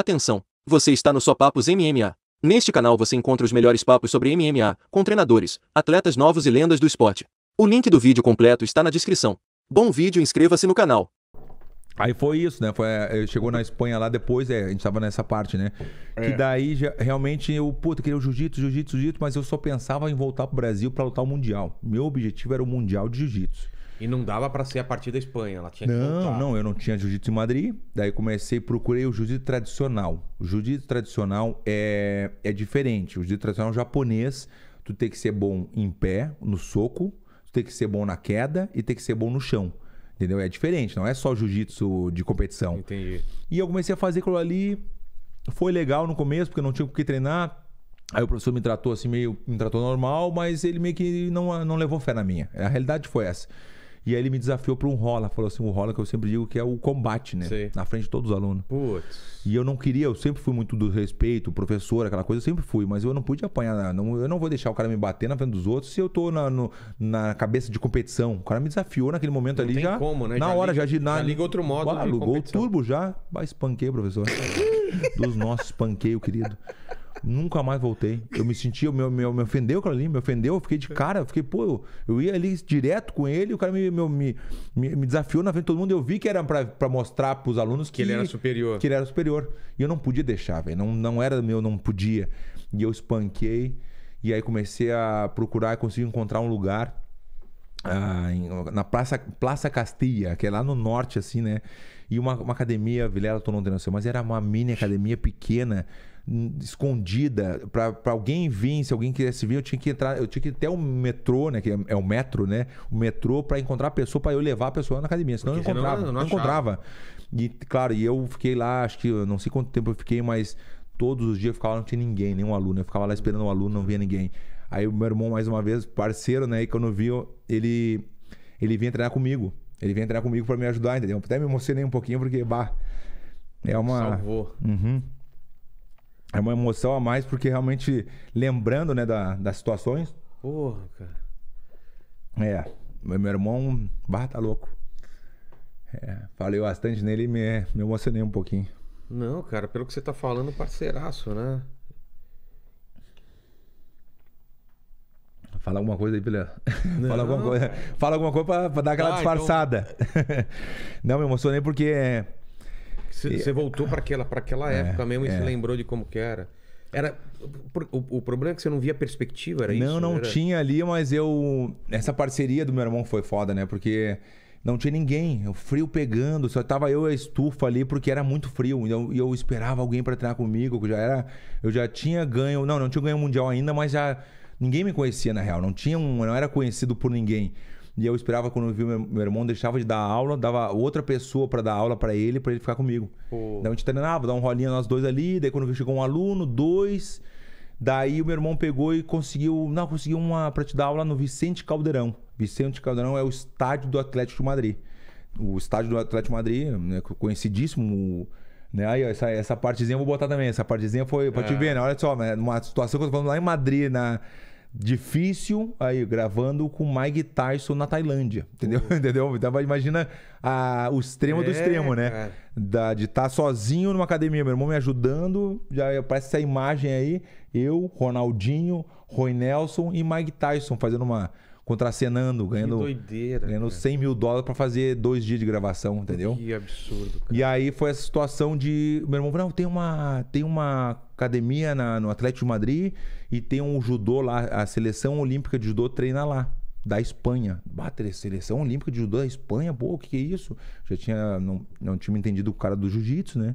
Atenção! Você está no Só Papos MMA. Neste canal você encontra os melhores papos sobre MMA, com treinadores, atletas novos e lendas do esporte. O link do vídeo completo está na descrição. Bom vídeo, inscreva-se no canal. Aí foi isso, né? Foi, é, chegou na Espanha lá depois, é, a gente estava nessa parte, né? É. Que daí já, realmente eu, puta, queria o jiu-jitsu, jiu-jitsu, jiu-jitsu, mas eu só pensava em voltar pro Brasil para lutar o Mundial. Meu objetivo era o Mundial de Jiu-Jitsu. E não dava para ser a partir da Espanha, ela tinha Não, não, eu não tinha jiu-jitsu em Madrid. Daí comecei, procurei o jiu-jitsu tradicional. O jiu-jitsu tradicional é, é diferente. O jiu-jitsu tradicional é japonês, tu tem que ser bom em pé, no soco, tu tem que ser bom na queda e tem que ser bom no chão. Entendeu? É diferente, não é só jiu-jitsu de competição. Entendi. E eu comecei a fazer aquilo ali. Foi legal no começo, porque eu não tinha o que treinar. Aí o professor me tratou assim, meio. me tratou normal, mas ele meio que não, não levou fé na minha. A realidade foi essa. E aí ele me desafiou para um rola. Falou assim: o rola que eu sempre digo que é o combate, né? Sim. Na frente de todos os alunos. Putz. E eu não queria, eu sempre fui muito do respeito, professor, aquela coisa, eu sempre fui, mas eu não pude apanhar. Não, eu não vou deixar o cara me bater na frente dos outros se eu tô na, no, na cabeça de competição. O cara me desafiou naquele momento não ali tem já. Como, né? Na já hora, liga, já, na, já liga outro modo. Bah, alugou o turbo já. vai espanquei, professor. dos nossos, espanquei o querido. Nunca mais voltei. Eu me senti, eu, me, me, ofendeu aquilo ali, me ofendeu, eu fiquei de cara, eu fiquei, pô, eu, eu ia ali direto com ele, o cara me, me, me, me desafiou na frente de todo mundo. Eu vi que era para mostrar pros alunos que, que, ele era superior. Que ele era superior. E eu não podia deixar, velho. Não, não era meu, não podia. E eu espanquei. E aí comecei a procurar, consegui encontrar um lugar. Ah, em, na Praça, Praça Castilha, que é lá no norte, assim, né? E uma, uma academia, Vilela, tô não sei, mas era uma mini academia pequena escondida para alguém vir, se alguém quisesse vir, eu tinha que entrar, eu tinha que ir até o metrô, né, que é, é o metro, né, o metrô para encontrar a pessoa para eu levar a pessoa na academia, senão Porque eu encontrava, não, não, não encontrava. E claro, e eu fiquei lá, acho que não sei quanto tempo eu fiquei, mas todos os dias eu ficava não tinha ninguém, nenhum aluno, eu ficava lá esperando um aluno, não via ninguém. Aí o meu irmão mais uma vez, parceiro, né, e quando viu, ele ele vinha treinar comigo. Ele vinha treinar comigo para me ajudar, entendeu? Até me emocionei um pouquinho porque bah, é uma Salvou. Uhum. É uma emoção a mais, porque realmente, lembrando, né, da, das situações. Porra, cara. É, meu irmão, barra tá louco. É, falei bastante nele e me, me emocionei um pouquinho. Não, cara, pelo que você tá falando, parceiraço, né? Fala alguma coisa aí, Pilha. Fala alguma coisa. Fala alguma coisa pra, pra dar aquela ah, então disfarçada. Então... Não, me emocionei porque você voltou para aquela, pra aquela é, época mesmo e é. se lembrou de como que era. Era o, o, problema é que você não via perspectiva, era não, isso? Não, não era... tinha ali, mas eu essa parceria do meu irmão foi foda, né? Porque não tinha ninguém, o frio pegando, só tava eu e a estufa ali porque era muito frio. E eu, eu esperava alguém para treinar comigo, já era, eu já tinha ganho, não, não tinha ganho mundial ainda, mas já ninguém me conhecia na real, não tinha um, não era conhecido por ninguém. E eu esperava quando eu vi meu, meu irmão deixava de dar aula, dava outra pessoa para dar aula para ele, para ele ficar comigo. Oh. Daí a gente treinava, dava um rolinho nós dois ali, daí quando chegou um aluno, dois. Daí o meu irmão pegou e conseguiu, não, conseguiu uma para te dar aula no Vicente Caldeirão. Vicente Caldeirão é o estádio do Atlético de Madrid. O estádio do Atlético de Madrid, né, conhecidíssimo, né? Aí, ó, essa, essa partezinha eu vou botar também. Essa partezinha foi para é. te ver, né? Olha só, né? Uma situação que eu tô falando lá em Madrid, na, Difícil aí gravando com Mike Tyson na Tailândia, entendeu? Uhum. entendeu? Então imagina a, ah, o extremo é, do extremo, né? Da, de estar tá sozinho numa academia, meu irmão me ajudando, já aparece essa imagem aí, eu, Ronaldinho, Roy Nelson e Mike Tyson fazendo uma contracenando, ganhando, doideira, ganhando 100 mil dólares para fazer dois dias de gravação, entendeu? Que absurdo, cara. E aí foi essa situação de. Meu irmão falou: não, tem uma, tem uma academia na, no Atlético de Madrid e tem um judô lá, a seleção olímpica de judô treina lá. Da Espanha. Bater seleção olímpica de judô da Espanha, pô, o que, que é isso? Já tinha. Não, não tinha entendido o cara do jiu-jitsu, né?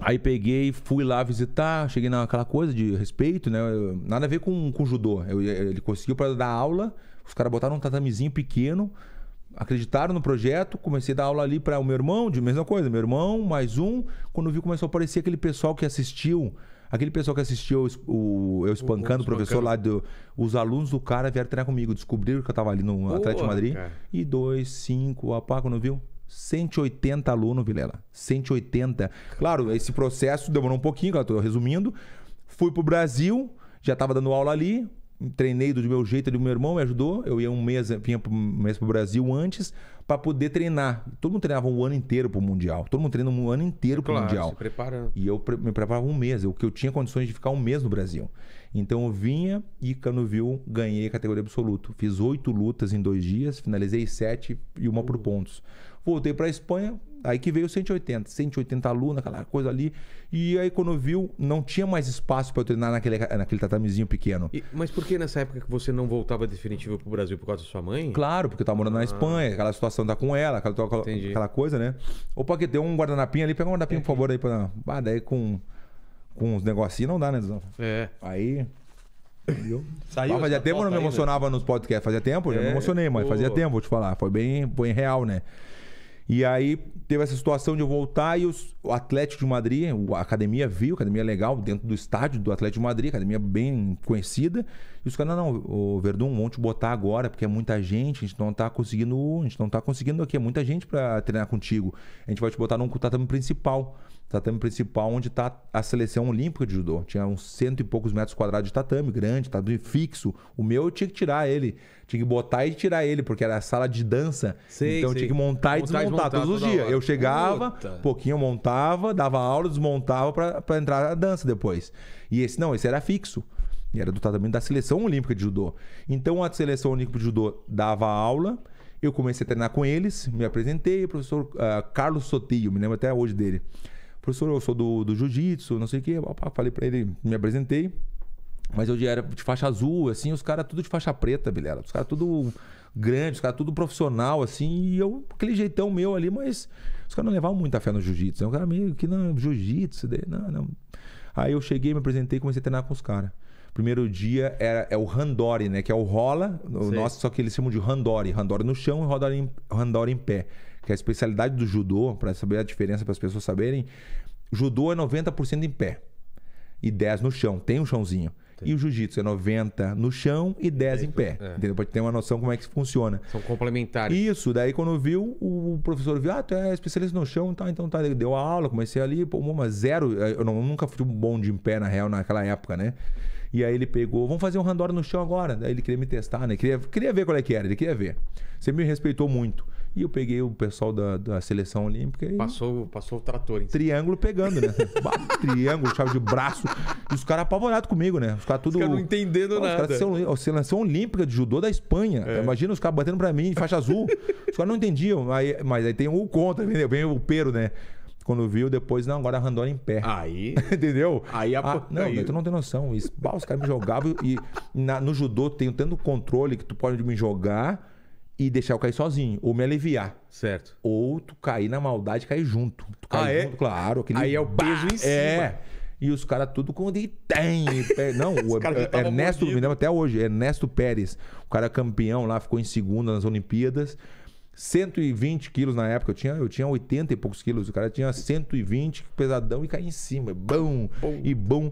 Aí peguei, fui lá visitar, cheguei naquela coisa de respeito, né? Nada a ver com, com judô. Eu, eh, ele conseguiu para dar aula, os caras botaram um tatamezinho pequeno, acreditaram no projeto, comecei a dar aula ali para o meu irmão, de mesma coisa, meu irmão, mais um. Quando vi, começou a aparecer aquele pessoal que assistiu, aquele pessoal que assistiu o, eu espancando o, o professor lá, do, os alunos do cara vieram treinar comigo, descobriram que eu estava ali no Boa, Atlético Madrid. Cara. E dois, cinco, opa, quando viu, 180 alunos, Vilela. 180. Claro, esse processo demorou um pouquinho, claro, tô resumindo. Fui pro Brasil, já estava dando aula ali, treinei do meu jeito, do meu irmão me ajudou. Eu ia um mês, vinha um mês pro Brasil antes para poder treinar. Todo mundo treinava um ano inteiro pro Mundial. Todo mundo treina um ano inteiro pro claro, Mundial. Se preparando. E eu me preparava um mês, o que eu tinha condições de ficar um mês no Brasil. Então eu vinha e quando viu, ganhei a categoria absoluto. Fiz oito lutas em dois dias, finalizei sete e uma por uhum. pontos. Voltei para a Espanha, aí que veio 180, 180 alunos, aquela coisa ali. E aí quando viu, não tinha mais espaço para eu treinar naquele, naquele tatamezinho pequeno. E, mas por que nessa época que você não voltava definitivo pro Brasil por causa da sua mãe? Claro, porque eu tava morando ah. na Espanha, aquela situação tá com ela, aquela, aquela, coisa, né? Ou que deu um guardanapinho ali, pega um guardanapinho, é. por favor, aí para Ah, daí com, com os negocinhos não dá, né, Duzão? É. Aí... Saiu, fazia tá tempo eu não me emocionava né? nos podcasts, fazia tempo, é, já me é, emocionei, mas pô. fazia tempo, vou te falar. Foi bem, bem real, né? E aí teve essa situação de eu voltar e os, o Atlético de Madrid, a academia viu, a academia legal, dentro do estádio do Atlético de Madrid, academia bem conhecida. E os caras, não, o Verdun, vamos te botar agora, porque é muita gente, a gente não tá conseguindo. A gente não tá conseguindo aqui, é muita gente para treinar contigo. A gente vai te botar num tatame principal. Tatame principal onde tá a seleção olímpica de judô. Tinha uns cento e poucos metros quadrados de tatame, grande, tatame tá fixo. O meu eu tinha que tirar ele. Tinha que botar e tirar ele, porque era sala de dança. Sei, então sei. tinha que montar, montar e desmontar todos os dias. Eu chegava, Puta. pouquinho montava, dava aula, desmontava para entrar a dança depois. E esse não, esse era fixo. E era do tratamento da seleção olímpica de judô. Então a seleção olímpica de judô dava aula. Eu comecei a treinar com eles, me apresentei, o professor uh, Carlos Sotillo, me lembro até hoje dele. Professor, eu sou do, do jiu-jitsu, não sei o quê. falei para ele, me apresentei. Mas eu já era de faixa azul, assim, os caras tudo de faixa preta, Vilela. Os caras tudo grandes, os caras tudo profissional, assim, e eu, aquele jeitão meu ali, mas os caras não levavam muita fé no jiu-jitsu. Né? O cara meio que não, jiu-jitsu, não, não. Aí eu cheguei, me apresentei e comecei a treinar com os caras primeiro dia é, é o Randori, né? Que é o rola, o nosso, só que eles chamam de Randori. Randori no chão e Randori em, Randori em pé. Que é a especialidade do judô, para saber a diferença, para as pessoas saberem. Judô é 90% em pé e 10 no chão. Tem um chãozinho. Entendi. E o jiu-jitsu é 90 no chão e 10 em pé. É. Entendeu? Pode ter uma noção como é que funciona. São complementares. Isso, daí quando viu, o professor viu, ah, tu é especialista no chão, tá, então tá. Deu a aula, comecei ali, pô, uma zero. Eh, eu, não, eu nunca fui um bom de em pé, na real, naquela época, né? E aí ele pegou, vamos fazer um randori no chão agora. Daí ele queria me testar, né? Queria, queria ver qual é que era, ele queria ver. Você me respeitou muito. E eu peguei o pessoal da, da seleção olímpica e. Passou, passou o trator, hein? Triângulo pegando, né? triângulo, chave de braço. E os caras apavorados comigo, né? Os caras tudo. Os caras não entendendo nada. Os caras seleção olímpica de judô da Espanha. É. Imagina os caras batendo pra mim, faixa azul. os caras não entendiam. Aí, mas aí tem o contra, entendeu? Vem o pero, né? Quando viu, depois, não, agora a em pé. Aí. Entendeu? Aí a... ah, Não, aí... tu não tem noção. Isso, os caras me jogavam e na, no judô tem tanto controle que tu pode me jogar e deixar eu cair sozinho, ou me aliviar. Certo. Ou tu cair na maldade e cair junto. Tu cair ah, é? claro. Aquele... Aí é o peso em cima. É. E os caras tudo com de tem. Não, o Ernesto, me lembro até hoje, Ernesto Pérez. O cara campeão lá, ficou em segunda nas Olimpíadas. 120 quilos na época, eu tinha, eu tinha 80 e poucos quilos, o cara tinha 120, pesadão, e caí em cima, bom, bum. e bom.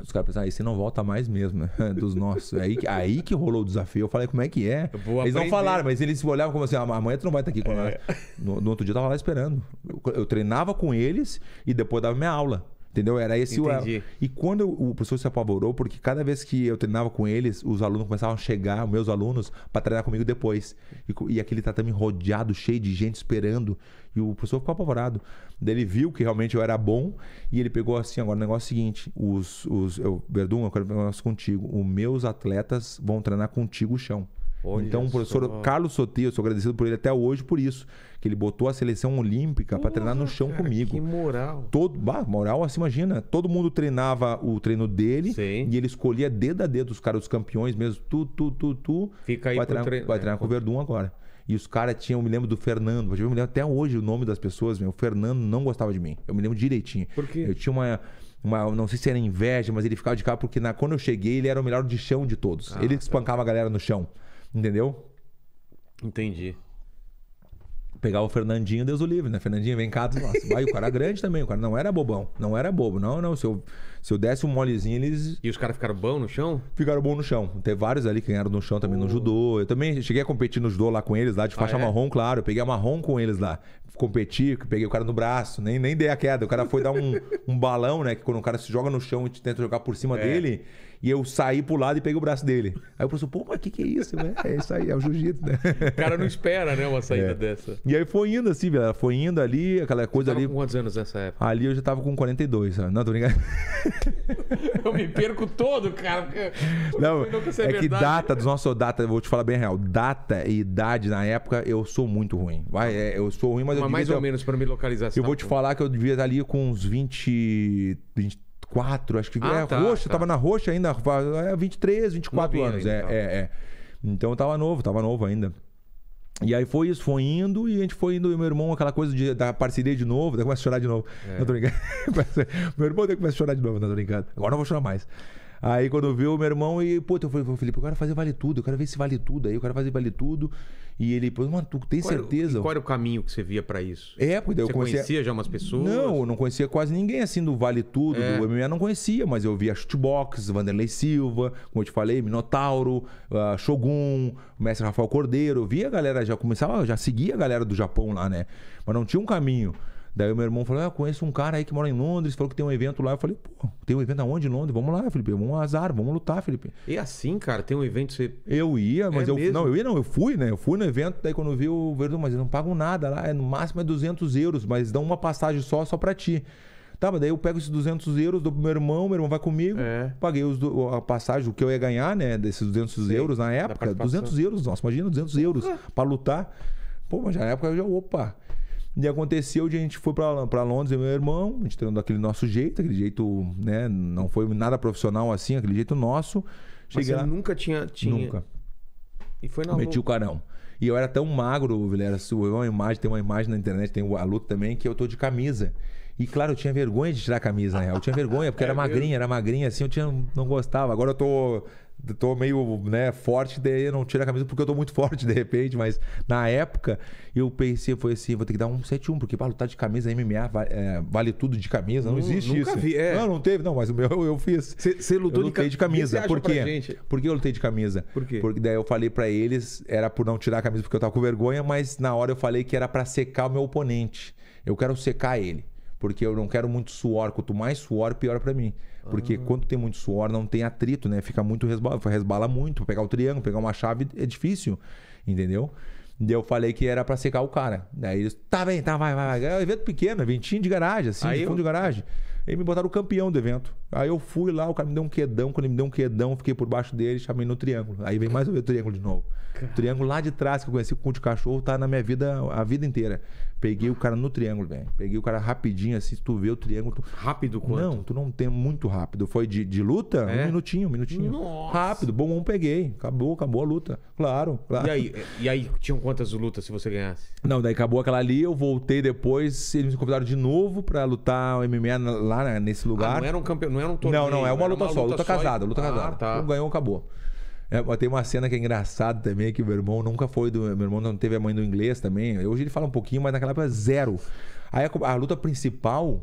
Os caras pensaram, aí ah, você não volta mais mesmo, né? Dos nossos. aí, aí que rolou o desafio. Eu falei, como é que é? Eles não falaram, mas eles olhavam como assim, ah, amanhã tu não vai estar aqui com é. no, no, outro dia eu tava lá esperando. Eu, eu treinava com eles e depois dava minha aula. Entendeu? Era esse Entendi. o. E quando o professor se apavorou, porque cada vez que eu treinava com eles, os alunos começavam a chegar, meus alunos, para treinar comigo depois. E, e aquele tatame rodeado, cheio de gente esperando. E o professor ficou apavorado. Daí ele viu que realmente eu era bom e ele pegou assim: agora o negócio é o seguinte, os. os eu, Verdun, eu quero ver um negócio contigo. Os meus atletas vão treinar contigo o chão. Olha então, o professor só. Carlos Soteio, eu sou agradecido por ele até hoje por isso, que ele botou a seleção olímpica para treinar no chão cara, comigo. Que moral. Todo, bah, moral, assim, imagina. Todo mundo treinava o treino dele Sim. e ele escolhia dedo a dedo os caras, os campeões mesmo, tu, tu, tu, tu. Fica aí vai treinar, treino, vai é, treinar né? com o Verdun agora. E os caras tinham, eu me lembro do Fernando, eu me lembro até hoje o nome das pessoas, meu, o Fernando não gostava de mim. Eu me lembro direitinho. Por quê? Eu tinha uma uma, não sei se era inveja, mas ele ficava de cara porque na, quando eu cheguei ele era o melhor de chão de todos. Ah, ele tá. espancava tá. a galera no chão. Entendeu? Entendi. Pegava o Fernandinho, Deus o livre, né? Fernandinho, vem cá. Nossa, assim, vai, o cara é grande também. O cara não era bobão. Não era bobo. Não, não. Se eu se eu desse um molezinho, eles. E os caras ficaram bons no chão? Ficaram bons no chão. Tem vários ali que ganharam no chão também no oh. judô. Eu também cheguei a competir no judô lá com eles, lá de ah, faixa ah, é? marrom, claro. Eu peguei a marrom com eles lá. Competi, peguei o cara no braço, nem, nem dei a queda. O cara foi dar um, um balão, né? Que quando o cara se joga no chão e tenta jogar por cima é. dele. E eu saí pro lado e peguei o braço dele. Aí o professor, pô, mas o que, que é isso? Né? É isso aí, é o jiu-jitsu, né? O cara não espera, né, uma saída é. dessa. E aí foi indo assim, velho. Foi indo ali, aquela coisa ali. Com quantos anos nessa época? Ali eu já tava com 42, sabe? Não, tô brincando. eu me perco todo, cara. Não, é, que data dos nossos data, vou te falar bem real. Data e idade na época eu sou muito ruim. Vai, é, eu sou ruim, mas, mas eu mais ou menos para me localizar. Eu vou te falar que eu devia estar ali com uns 20, 24, acho que ah, é tá, roxa, tá. tava na roxa ainda, é 23, 24 Novinha anos, ainda, é, então. é, é. Então eu tava novo, tava novo ainda. E aí foi isso, foi indo, e a gente foi indo, e meu irmão, aquela coisa de, da parceria de novo, daí começa a chorar de novo. É. Não tô brincando. meu irmão daí começa a chorar de novo, não tô brincando. Agora não vou chorar mais. Aí quando viu, o meu irmão, e, pô, eu falei, Felipe, eu quero fazer vale tudo, eu quero ver se vale tudo. Aí eu quero fazer vale tudo. E ele, pô, mano, tu tem qual certeza? Era, qual era o caminho que você via para isso? É, porque você eu conhecia... conhecia já umas pessoas? Não, eu não conhecia quase ninguém assim do Vale Tudo, é. do MMA, não conhecia, mas eu via Shootbox, Vanderlei Silva, como eu te falei, Minotauro, uh, Shogun, Mestre Rafael Cordeiro, eu via a galera, já começava, já seguia a galera do Japão lá, né? Mas não tinha um caminho. Daí o meu irmão falou: ah, Eu conheço um cara aí que mora em Londres, falou que tem um evento lá. Eu falei: Pô, tem um evento aonde em Londres? Vamos lá, Felipe, vamos azar, vamos lutar, Felipe. E é assim, cara, tem um evento você. Eu ia, mas é eu. Mesmo? Não, eu ia não, eu fui, né? Eu fui no evento, daí quando eu vi o verdão mas eles não pagam nada lá, é, no máximo é 200 euros, mas dão uma passagem só, só pra ti. Tá, mas daí eu pego esses 200 euros, dou pro meu irmão, meu irmão vai comigo. É. Paguei os, a passagem, o que eu ia ganhar, né? Desses 200 Sim, euros na época. 200 euros, nossa, imagina 200 euros é. pra lutar. Pô, mas na época eu já, opa. E aconteceu de a gente foi para Londres, eu e meu irmão, a gente treinou daquele nosso jeito, aquele jeito, né? Não foi nada profissional assim, aquele jeito nosso. Cheguei Mas você lá, nunca tinha, tinha. Nunca. E foi na eu Meti o carão. E eu era tão magro, Vilera, uma imagem, tem uma imagem na internet, tem a luta também, que eu tô de camisa. E claro, eu tinha vergonha de tirar a camisa, na né? real. Eu tinha vergonha, porque é era mesmo? magrinha, era magrinha, assim, eu tinha, não gostava. Agora eu tô tô meio né, forte, daí eu não tiro a camisa porque eu tô muito forte de repente, mas na época eu pensei, foi assim, vou ter que dar um 7-1, porque pra lutar de camisa MMA vale, é, vale tudo de camisa, não, não existe nunca isso. vi, é. Não, não teve, não, mas o meu eu fiz. Você lutou eu lutei de, ca... de camisa. Por quê? Por que eu lutei de camisa? Por quê? Porque daí eu falei para eles, era por não tirar a camisa porque eu tava com vergonha, mas na hora eu falei que era para secar o meu oponente. Eu quero secar ele porque eu não quero muito suor. Quanto mais suor, pior para mim. Porque ah. quando tem muito suor, não tem atrito, né? Fica muito resbala, resbala muito. Pegar o triângulo, pegar uma chave é difícil, entendeu? E eu falei que era para secar o cara. Daí eles, tá bem, tá, vai, vai, vai. É um evento pequeno, ventinho de garagem, assim, Aí de fundo eu... de garagem. E me botaram o campeão do evento. Aí eu fui lá, o cara me deu um quedão. Quando ele me deu um quedão, fiquei por baixo dele, chamei no triângulo. Aí vem mais o triângulo de novo. O triângulo lá de trás, que eu conheci com o de cachorro, tá na minha vida, a vida inteira. Peguei o cara no triângulo, velho. Peguei o cara rapidinho, assim, se tu vê o triângulo. Tu... Rápido quanto? Não, tu não tem muito rápido. Foi de, de luta? É? Um minutinho, um minutinho. Nossa. Rápido, bom, um peguei. Acabou, acabou a luta. Claro, claro. E aí, e aí, tinham quantas lutas se você ganhasse? Não, daí acabou aquela ali, eu voltei depois, eles me convidaram de novo pra lutar o MMA lá né, nesse lugar. Ah, não era um campeão, não era era um torneio. Não, não, é uma luta é uma só, luta, luta casada, e... luta ah, casada. Tá. Um ganhou, acabou. É, tem uma cena que é engraçada também, que meu irmão nunca foi do. Meu irmão não teve a mãe do inglês também. Hoje ele fala um pouquinho, mas naquela época zero. Aí a, a luta principal,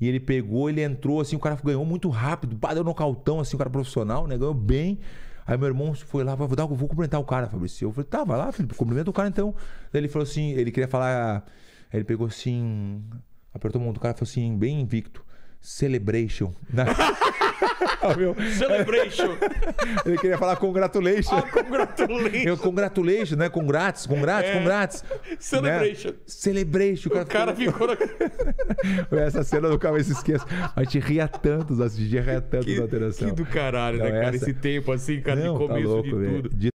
e ele pegou, ele entrou, assim, o cara ganhou muito rápido, bateu no calção assim, o cara profissional, né? Ganhou bem. Aí meu irmão foi lá, vou, dar, vou cumprimentar o cara, Fabrício. Eu falei, tá, vai lá, filho, cumprimenta o cara então. Daí ele falou assim, ele queria falar. Ele pegou assim, apertou a mão do cara e falou assim, bem invicto. Celebration. Na... Celebration. Ele queria falar congratulation. Ah, congratulation. Eu, congratulation, né? Congrats, congrats, é. congrats. Celebration. Né? Celebration. O cara, o cara ficou... ficou... essa cena nunca mais se esquece. A gente ria tanto, a gente ria tanto que, da alteração. Que do caralho, então, né, cara? Essa... Esse tempo assim, cara, Não, tá de começo tá louco, de tudo.